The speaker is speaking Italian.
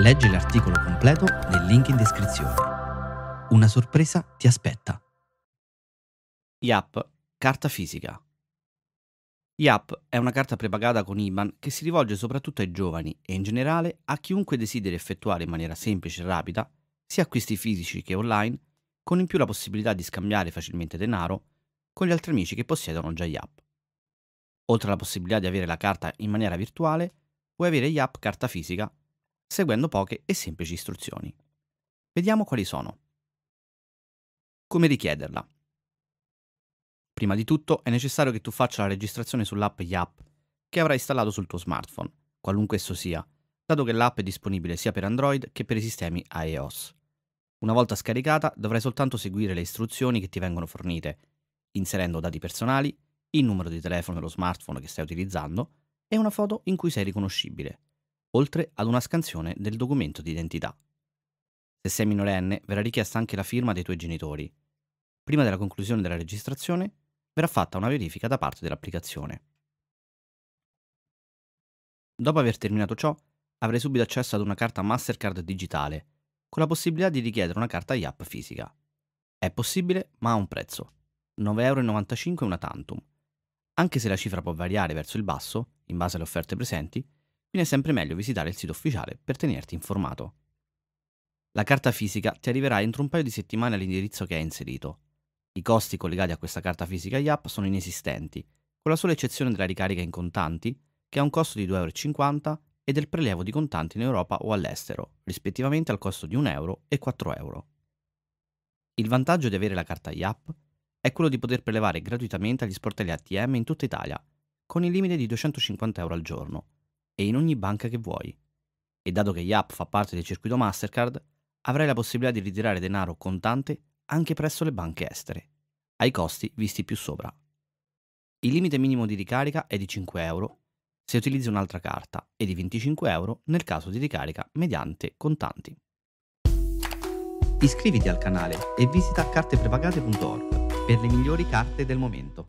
Leggi l'articolo completo nel link in descrizione. Una sorpresa ti aspetta. IAP, carta fisica. IAP è una carta prepagata con IBAN che si rivolge soprattutto ai giovani e in generale a chiunque desideri effettuare in maniera semplice e rapida sia acquisti fisici che online, con in più la possibilità di scambiare facilmente denaro con gli altri amici che possiedono già IAP. Oltre alla possibilità di avere la carta in maniera virtuale, puoi avere IAP carta fisica seguendo poche e semplici istruzioni. Vediamo quali sono. Come richiederla? Prima di tutto è necessario che tu faccia la registrazione sull'app Yap che avrai installato sul tuo smartphone, qualunque esso sia, dato che l'app è disponibile sia per Android che per i sistemi iOS. Una volta scaricata dovrai soltanto seguire le istruzioni che ti vengono fornite, inserendo dati personali, il numero di telefono dello smartphone che stai utilizzando e una foto in cui sei riconoscibile oltre ad una scansione del documento d'identità. Se sei minorenne, verrà richiesta anche la firma dei tuoi genitori. Prima della conclusione della registrazione, verrà fatta una verifica da parte dell'applicazione. Dopo aver terminato ciò, avrai subito accesso ad una carta Mastercard digitale, con la possibilità di richiedere una carta IAP fisica. È possibile, ma ha un prezzo. 9,95€ una tantum. Anche se la cifra può variare verso il basso, in base alle offerte presenti, quindi è sempre meglio visitare il sito ufficiale per tenerti informato. La carta fisica ti arriverà entro un paio di settimane all'indirizzo che hai inserito. I costi collegati a questa carta fisica IAP sono inesistenti, con la sola eccezione della ricarica in contanti, che ha un costo di 2,50 euro e del prelievo di contanti in Europa o all'estero, rispettivamente al costo di 1 euro e 4 euro. Il vantaggio di avere la carta IAP è quello di poter prelevare gratuitamente agli sportelli ATM in tutta Italia, con il limite di 250 euro al giorno, e in ogni banca che vuoi. E dato che Yap fa parte del circuito Mastercard, avrai la possibilità di ritirare denaro contante anche presso le banche estere, ai costi visti più sopra. Il limite minimo di ricarica è di 5 euro se utilizzi un'altra carta e di 25 euro nel caso di ricarica mediante contanti. Iscriviti al canale e visita carteprepagate.org per le migliori carte del momento.